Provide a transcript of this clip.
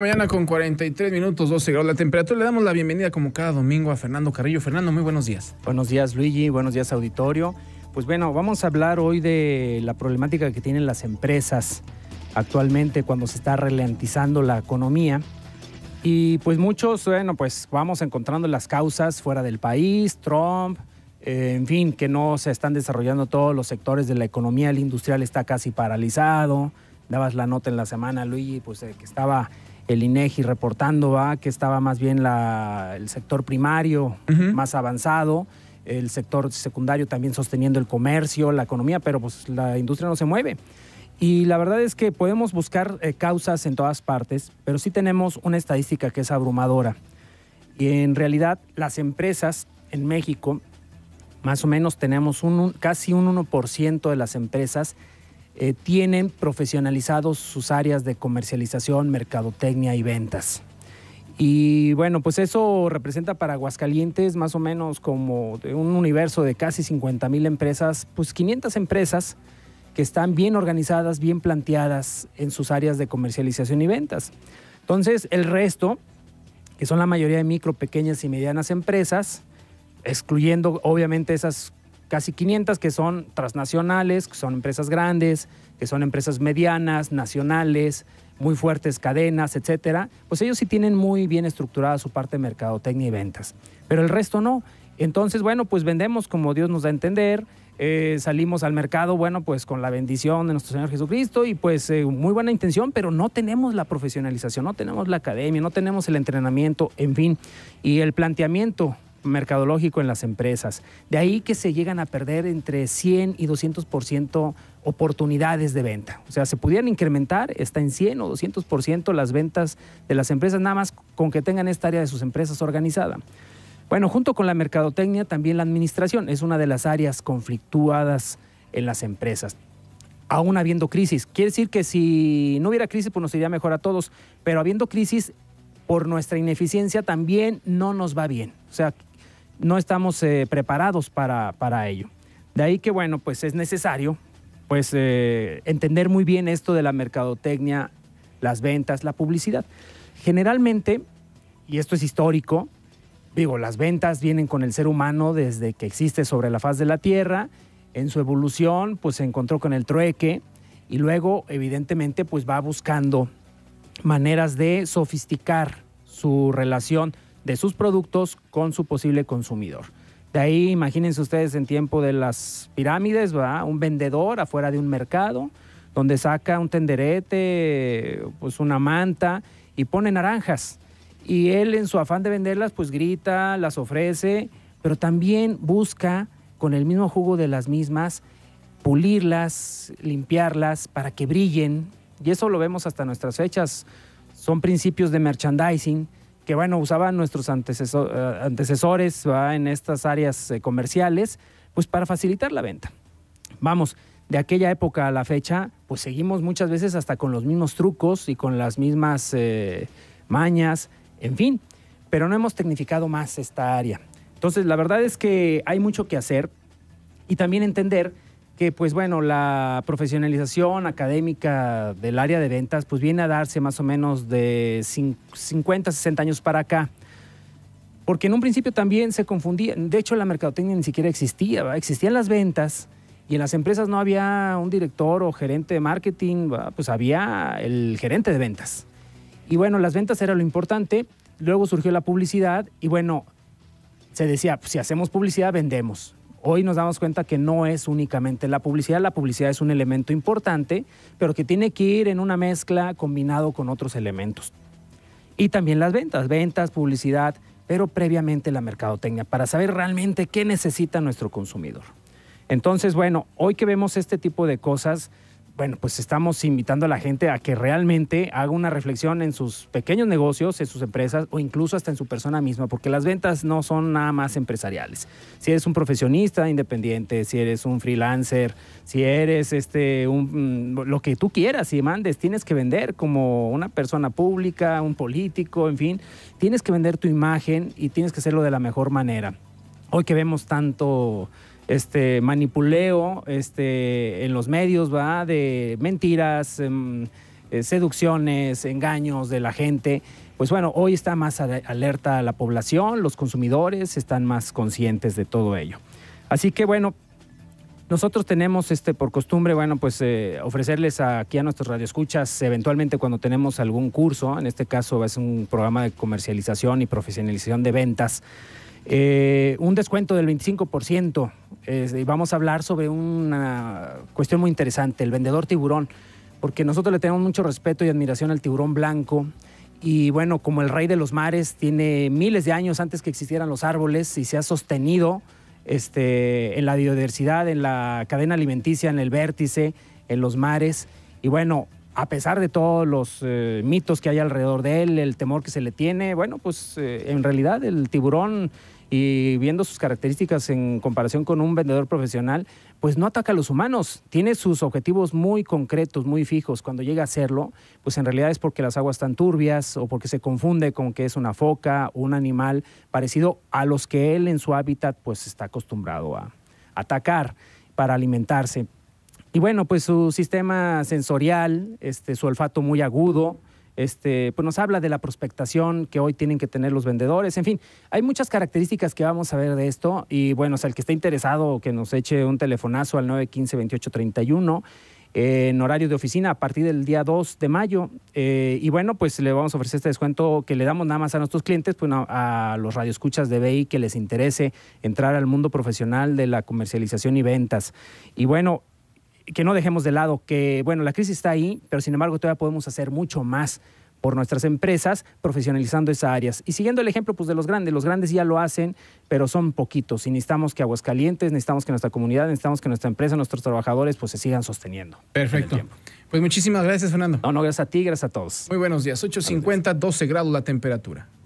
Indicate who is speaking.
Speaker 1: Mañana con 43 minutos 12 grados la temperatura. Le damos la bienvenida como cada domingo a Fernando Carrillo. Fernando, muy buenos días. Buenos días Luigi, buenos días auditorio. Pues bueno, vamos a hablar hoy de la problemática que tienen las empresas actualmente cuando se está ralentizando la economía. Y pues muchos, bueno, pues vamos encontrando las causas fuera del país, Trump, eh, en fin, que no se están desarrollando todos los sectores de la economía, el industrial está casi paralizado. Dabas la nota en la semana, Luigi, pues que estaba el INEGI reportando ¿va? que estaba más bien el sector primario más avanzado, el sector secundario también sosteniendo el comercio, la economía, pero pues la industria no se mueve. Y la verdad es que podemos buscar eh, causas en todas partes, pero sí tenemos una estadística que es abrumadora. Y en realidad las empresas en México, más o menos tenemos un casi un 1% de las empresas eh, tienen profesionalizados sus áreas de comercialización, mercadotecnia y ventas. Y bueno, pues eso representa para Aguascalientes más o menos como un universo de casi 50 empresas, pues 500 empresas que están bien organizadas, bien planteadas en sus áreas de comercialización y ventas. Entonces, el resto, que son la mayoría de micro, pequeñas y medianas empresas, excluyendo obviamente esas casi 500 que son transnacionales, que son empresas grandes, que son empresas medianas, nacionales, muy fuertes cadenas, etcétera, pues ellos sí tienen muy bien estructurada su parte de mercadotecnia y ventas, pero el resto no. Entonces, bueno, pues vendemos como Dios nos da a entender, eh, salimos al mercado, bueno, pues con la bendición de nuestro Señor Jesucristo y pues eh, muy buena intención, pero no tenemos la profesionalización, no tenemos la academia, no tenemos el entrenamiento, en fin, y el planteamiento mercadológico en las empresas. De ahí que se llegan a perder entre 100 y 200% oportunidades de venta. O sea, se pudieran incrementar, está en 100 o 200% las ventas de las empresas, nada más con que tengan esta área de sus empresas organizada. Bueno, junto con la mercadotecnia, también la administración es una de las áreas conflictuadas en las empresas aún habiendo crisis. Quiere decir que si no hubiera crisis, pues nos iría mejor a todos, pero habiendo crisis, por nuestra ineficiencia también no nos va bien. O sea, no estamos eh, preparados para, ello. De ahí que, bueno, pues es necesario pues, eh, entender muy bien esto de la mercadotecnia, las ventas, la publicidad. Generalmente, y esto es histórico, digo, las ventas vienen con el ser humano desde que existe sobre la faz de la Tierra. En su evolución, pues se encontró con el trueque y luego, evidentemente, pues va buscando maneras de sofisticar su relación de sus productos con su posible consumidor. De ahí, imagínense ustedes en tiempo de las pirámides, Un vendedor afuera de un mercado donde saca un tenderete, pues una manta y pone naranjas. Y él en su afán de venderlas, pues grita, las ofrece, pero también busca con el mismo jugo de las mismas pulirlas, limpiarlas para que brillen. Y eso lo vemos hasta nuestras fechas. Son principios de merchandising que bueno, usaban nuestros eh, antecesores en estas áreas eh, comerciales, pues para facilitar la venta. Vamos, de aquella época a la fecha, pues seguimos muchas veces hasta con los mismos trucos y con las mismas eh, mañas, en fin, pero no hemos tecnificado más esta área. Entonces, la verdad es que hay mucho que hacer y también entender que pues bueno, la profesionalización académica del área de ventas pues viene a darse más o menos de 50, 60 años para acá. Porque en un principio también se confundía, de hecho la mercadotecnia ni siquiera existía, existían las ventas y en las empresas no había un director o gerente de marketing, pues había el gerente de ventas. Y bueno, las ventas era lo importante, luego surgió la publicidad y bueno, se decía, pues, si hacemos publicidad vendemos. Hoy nos damos cuenta que no es únicamente la publicidad, la publicidad es un elemento importante, pero que tiene que ir en una mezcla combinado con otros elementos. Y también las ventas, ventas, publicidad, pero previamente la mercadotecnia, para saber realmente qué necesita nuestro consumidor. Entonces, bueno, hoy que vemos este tipo de cosas, bueno, pues estamos invitando a la gente a que realmente haga una reflexión en sus pequeños negocios, en sus empresas o incluso hasta en su persona misma, porque las ventas no son nada más empresariales. Si eres un profesionista independiente, si eres un freelancer, si eres este un, mm, lo que tú quieras y mandes, tienes que vender como una persona pública, un político, en fin, tienes que vender tu imagen y tienes que hacerlo de la mejor manera hoy que vemos tanto este manipuleo este, en los medios, De mentiras, em, eh, seducciones, engaños de la gente. Pues bueno, hoy está más alerta la población, los consumidores están más conscientes de todo ello. Así que bueno, nosotros tenemos este por costumbre, bueno, pues eh, ofrecerles aquí a nuestros radioescuchas, eventualmente cuando tenemos algún curso, en este caso es un programa de comercialización y profesionalización de ventas, eh, un descuento del 25%. y vamos a hablar sobre una cuestión muy interesante, el vendedor tiburón, porque nosotros le tenemos mucho respeto y admiración al tiburón blanco. Y bueno, como el rey de los mares, tiene miles de años antes que existieran los árboles y se ha sostenido este, en la biodiversidad, en la cadena alimenticia, en el vértice, en los mares. Y bueno, a pesar de todos los eh, mitos que hay alrededor de él, el temor que se le tiene, bueno, pues eh, en realidad el tiburón y viendo sus características en comparación con un vendedor profesional, pues no ataca a los humanos, tiene sus objetivos muy concretos, muy fijos. Cuando llega a hacerlo, pues en realidad es porque las aguas están turbias o porque se confunde con que es una foca un animal parecido a los que él en su hábitat pues está acostumbrado a atacar para alimentarse. Y bueno, pues su sistema sensorial, este, su olfato muy agudo, este, pues nos habla de la prospectación que hoy tienen que tener los vendedores, en fin, hay muchas características que vamos a ver de esto y bueno, o sea, el que esté interesado que nos eche un telefonazo al 915-2831. en horario de oficina a partir del día 2 de mayo. Eh, y bueno, pues le vamos a ofrecer este descuento que le damos nada más a nuestros clientes, pues a, los radioescuchas de BI que les interese entrar al mundo profesional de la comercialización y ventas. Y bueno, que no dejemos de lado que, bueno, la crisis está ahí, pero sin embargo todavía podemos hacer mucho más por nuestras empresas, profesionalizando esas áreas. Y siguiendo el ejemplo pues, de los grandes, los grandes ya lo hacen, pero son poquitos. Y necesitamos que Aguascalientes, necesitamos que nuestra comunidad, necesitamos que nuestra empresa, nuestros trabajadores, pues se sigan sosteniendo. Perfecto. Pues muchísimas gracias, Fernando. No, no, gracias a ti, gracias a todos. Muy buenos días. 8.50, 12 grados la temperatura.